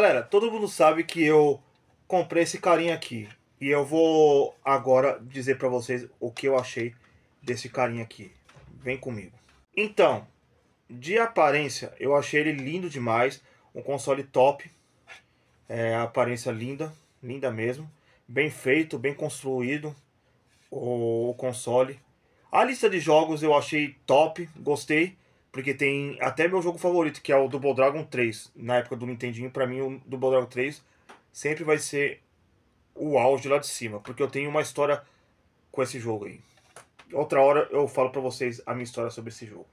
Galera, todo mundo sabe que eu comprei esse carinha aqui. E eu vou agora dizer para vocês o que eu achei desse carinha aqui. Vem comigo. Então, de aparência, eu achei ele lindo demais. Um console top. É, aparência linda, linda mesmo. Bem feito, bem construído o console. A lista de jogos eu achei top, gostei. Porque tem até meu jogo favorito, que é o Double Dragon 3, na época do Nintendinho. Pra mim, o Double Dragon 3 sempre vai ser o auge lá de cima. Porque eu tenho uma história com esse jogo aí. Outra hora eu falo pra vocês a minha história sobre esse jogo.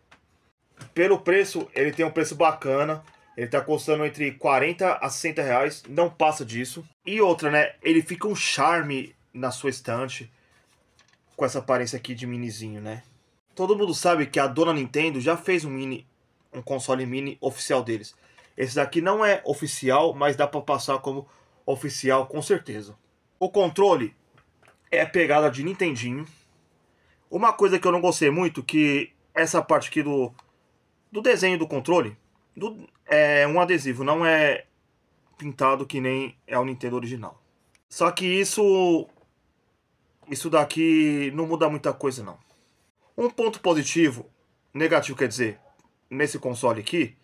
Pelo preço, ele tem um preço bacana. Ele tá custando entre 40 a 60 reais, não passa disso. E outra, né? Ele fica um charme na sua estante com essa aparência aqui de minizinho, né? todo mundo sabe que a dona Nintendo já fez um mini, um console mini oficial deles. Esse daqui não é oficial, mas dá para passar como oficial com certeza. O controle é pegada de Nintendinho. Uma coisa que eu não gostei muito que essa parte aqui do do desenho do controle do, é um adesivo, não é pintado que nem é o Nintendo original. Só que isso isso daqui não muda muita coisa não. Um ponto positivo, negativo quer dizer, nesse console aqui,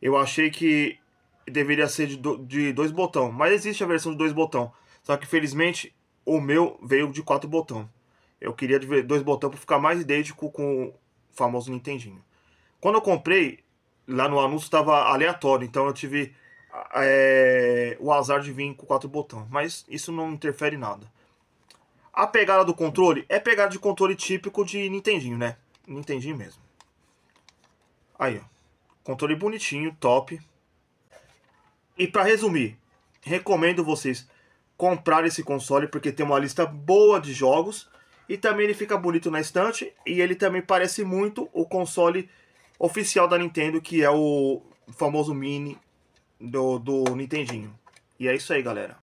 eu achei que deveria ser de, do, de dois botão, mas existe a versão de dois botão. Só que felizmente o meu veio de quatro botão. Eu queria de dois botão para ficar mais idêntico com o famoso Nintendinho. Quando eu comprei, lá no anúncio estava aleatório, então eu tive é, o azar de vir com quatro botão, mas isso não interfere em nada. A pegada do controle é pegada de controle típico de Nintendinho, né? Nintendinho mesmo. Aí, ó. Controle bonitinho, top. E para resumir, recomendo vocês comprar esse console porque tem uma lista boa de jogos e também ele fica bonito na estante e ele também parece muito o console oficial da Nintendo que é o famoso mini do, do Nintendinho. E é isso aí, galera.